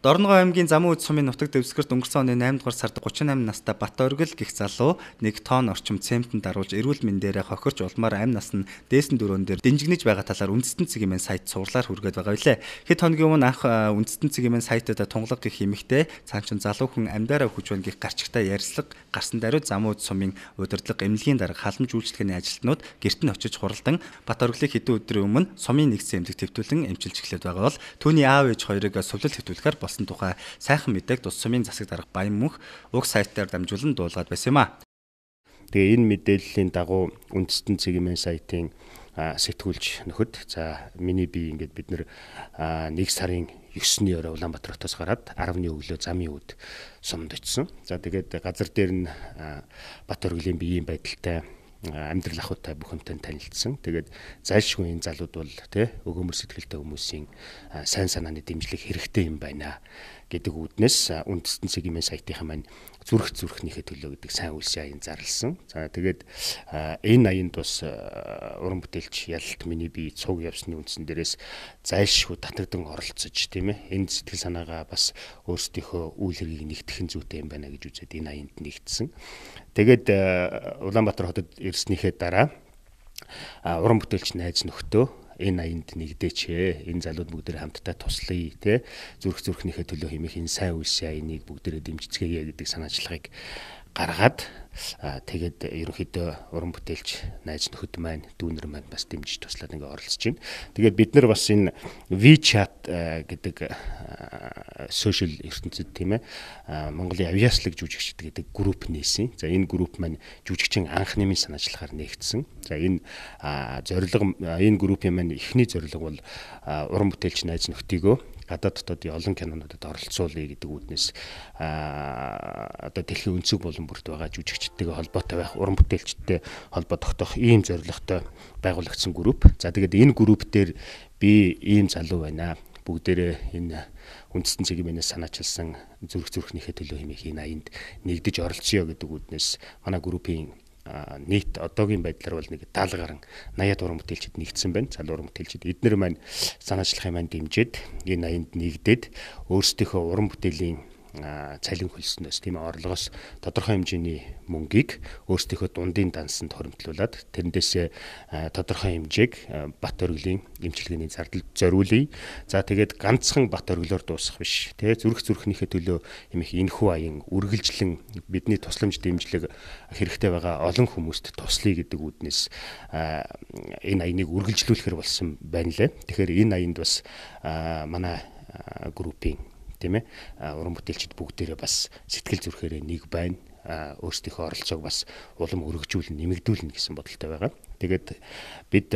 Дорногоо аймгийн Замын үд сумын нутаг дэвсгэрт өнгөрсөн оны 8 дугаар сард 38 настай Бат Оргил гих залуу 1 тонн орчим цементэн даруулж эрүүл мэндээрээ хохирч улмаар амь нас нь дээсэн дөрөөн дээр дэнжигнэж байгаа талаар үндэстэн цэгийн сайт цуурлаар хүргээд байгаа билээ. Хэд хоногийн өмнө анх үндэстэн цэгийн сайтад тунгалаг гих эмэгтэй цаанчин залуу хүн амьдараа хүч байна гих гарчигтай ярилцлага гарсан даруй Замын үд сумын удирдлага эмнэлгийн дарга халамж үйлчлэгээний ажилтнууд гэрт нь очиж хуралдан Бат Оргилыг хэдэн өдрийн өмнө сумын нэгдсэн эмнэлэг төвтүүлэн эмчилж эхлээд байгаа бол түүний аав ээж хоёрыг сувлил хөтүүлэхээр болсон тухай сайхан мэдээг тус сумын засаг дарга Баянмөнх уг сайт дээр дамжуулан дуулгаад байсан юм а. Тэгээ энэ мэдээллийн дагуу үндэстэн цэгийн сайтын сэтгүүлж нөхөд за миний би ингээд бид нэг сарын 9-ний өрөө Улаанбаатар хотоос гараад 10-ны өглөө замын үд сумд очсон. За тэгээд газар дээр нь Бат оргилын биеийн байдалтай амьдрал ахуйтай бүхэнтэй танилцсан. Тэгээд зайлшгүй энэ залууд бол тий өгөөмөр сэтгэлтэй хүмүүсийн сайн санааны дэмжлэг хэрэгтэй юм байна гэдэг үүднээс үндэстэн цэгийн сайтынхаа маань зүрх зүрхнийхээ төлөө гэдэг сайн үйл шаян зарлсан. За тэгээд энэ аянд бас уран бүтээлч ялт миний бие цуг явсны үндсэн дээрээс зайлшгүй татагдсан оролцож тийм ээ энэ сэтгэл санаагаа бас өөрсдийнхөө үйл хэргийг нэгтгэхэн зүйтэй юм байна гэж үзээд энэ аянд нэгдсэн. Тэгээд Улаанбаатар хотод ирснийхээ дараа уран бүтээлч найз нөхдөө энэ аянд нэгдээчээ. Энэ залууд бүгд хамтдаа туслая тий. Зүрх зүрхнийхээ төлөө хэмээх энэ сайн үйлсийн аяыг бүгдээрээ дэмжицгээе гэдэг санаачлагыг гаргаад тэгээд ерөнхийдөө уран бүтээлч найз нөхөд маань дүүнер маань бас дэмжиж туслаад ингээ оролцож байна. Тэгээд бид нар бас энэ WeChat гэдэг сошиал ертөнцид тийм ээ Монголын авиаслаг жүжигчд гэдэг групп нээсэн. За энэ групп маань жүжигчин анх нэмийн санаачлахаар нээгдсэн. За энэ зорилго энэ группийн маань эхний зорилго бол уран бүтээлч найз нөхдийгөө гадаад дотоодын олон кинонуудад оролцуулъя гэдэг үүднээс одоо дэлхийн өнцөг болон бүрт байгаа жүжигчдтэйгээ холбоотой байх, уран бүтээлчтэй холбоо тогтоох ийм зорилготой байгуулагдсан групп. За тэгээд энэ групп дээр би ийм залуу байна. Бүгдээрээ энэ үндэстэн цэгийн санаачилсан зүрх зүрхнийхээ төлөө хэмээх энэ аянд нэгдэж оролцъё гэдэг үүднээс манай группийн нийт одоогийн байдлаар бол нэг 70 гаруй 80 дуран бүтээлчд нэгдсэн байна. Залуурын бүтээлчд эднэр маань санаачлахын маань дэмжиж энэ 80-нд нэгдээд өөрсдийнхөө уран бүтээлийн цалин хөлснөөс тийм орлогоос тодорхой хэмжээний мөнгийг өөрсдийнхөө дундын дансанд хоримтлуулад тэрнээсээ тодорхой хэмжээг бат оргилийн эмчилгээний зардалд зориулъя. За тэгээд ганцхан бат оргилоор дуусах биш. Тэ зүрх зүрхнийхээ төлөө юм их энхүү аян үргэлжлэн бидний тусламж дэмжлэг хэрэгтэй байгаа олон хүмүүст туслая гэдэг үднээс энэ аяныг үргэлжлүүлэхэр болсон байна лээ. Тэгэхээр энэ аянд бас манай группийн тийм ээ уран бүтээлчд бүгдээрээ бас сэтгэл зүрхээрээ нэг байна өөрсдийнхөө оролцоог бас улам өргөжүүлэн нэмэгдүүлнэ гэсэн бодолтой байгаа. Тэгээд бид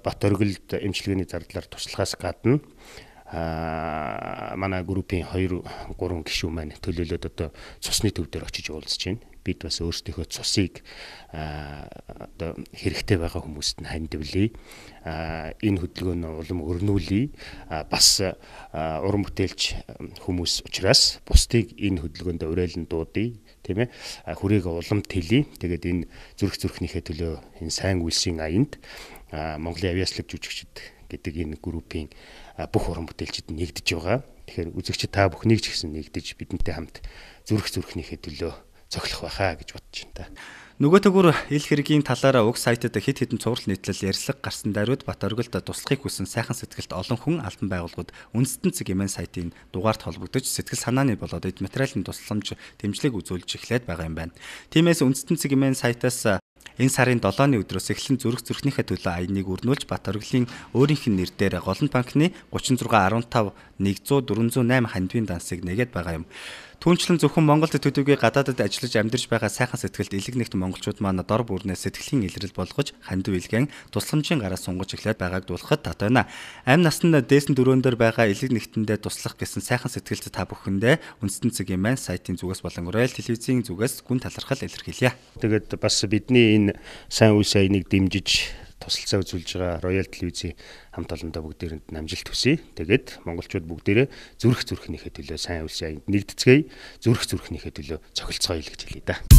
Бат оргилд эмчилгээний зардлаар туслахаас гадна а манай группийн 2 3 гишүүн маань төлөөлөд одоо цусны төв дээр очиж уулзж байна. Бид бас өөрсдийнхөө цусыг одоо хэрэгтэй байгаа хүмүүст нь хандивлье. Энэ хөдөлгөөнд улам өрнүүлье. Бас уран бүтээлч хүмүүс учраас бусдыг энэ хөдөлгөөндөө уриалн дуудъя тийм ээ хүрээг улам тэлий. Тэгээд энэ зүрх зүрхнийхээ төлөө энэ сайн үйлсийн аянд Монголын авиаслаг жүжигчд гэдэг энэ группийн бүх уран бүтээлчид нэгдэж байгаа. Тэгэхээр үзэгч та бүхнийг ч гэсэн нэгдэж бидэнтэй хамт зүрх зүрхнийхээ төлөө цоглох байхаа гэж бодож байна та. Нөгөө төгөр ил хэргийн талаараа уг сайтад хэд хэдэн цуврал нийтлэл ярилцлага гарсан даруйд Бат оргилд туслахыг хүсэн сайхан сэтгэлт олон хүн албан байгууллагууд үндэстэн цэг эмэн сайтын дугаарт холбогдож сэтгэл санааны болоод эд материалын тусламж дэмжлэг үзүүлж эхлээд байгаа юм байна. Тиймээс үндэстэн цэг эмэн сайтаас Энэ сарын 7-ны өдрөөс эхлэн зүрх зүрхнийхээ төлөө аяныг өрнүүлж Бат Оргилын өөрийнх нь нэр дээр Голомт банкны 36.15 10408 хандвийн дансыг нэгээд байгаа юм. Түүнчлэн зөвхөн Монголд төдийгүй гадаадад ажиллаж амьдарч байгаа сайхан сэтгэлд элэг нэгт монголчууд маань дор бүрнээс сэтгэлийн илрэл болгож хандив илгэн тусламжийн гараа сунгаж эхлээд байгааг дуулахад тат байна. Амь насанд дээсэн дөрөөн дээр байгаа элэг нэгтэндээ туслах гэсэн сайхан сэтгэлд та бүхэндээ үндэстэн цэгийн маань сайтын зүгээс болон урайл телевизийн зүгээс гүн талархал илэрхийлье. Тэгээд бас бидний энэ сайн үе сайныг дэмжиж тусалцаа үзүүлж байгаа Royal Televizi хамт олондоо бүгдээрэнд намжилт хүсье. Тэгээд монголчууд бүгдээрээ зүрх зүрхнийхээ төлөө сайн үйлс яанд нэгдэцгээе. Зүрх зүрхнийхээ төлөө цогцолцгоё л гэж хэлье да.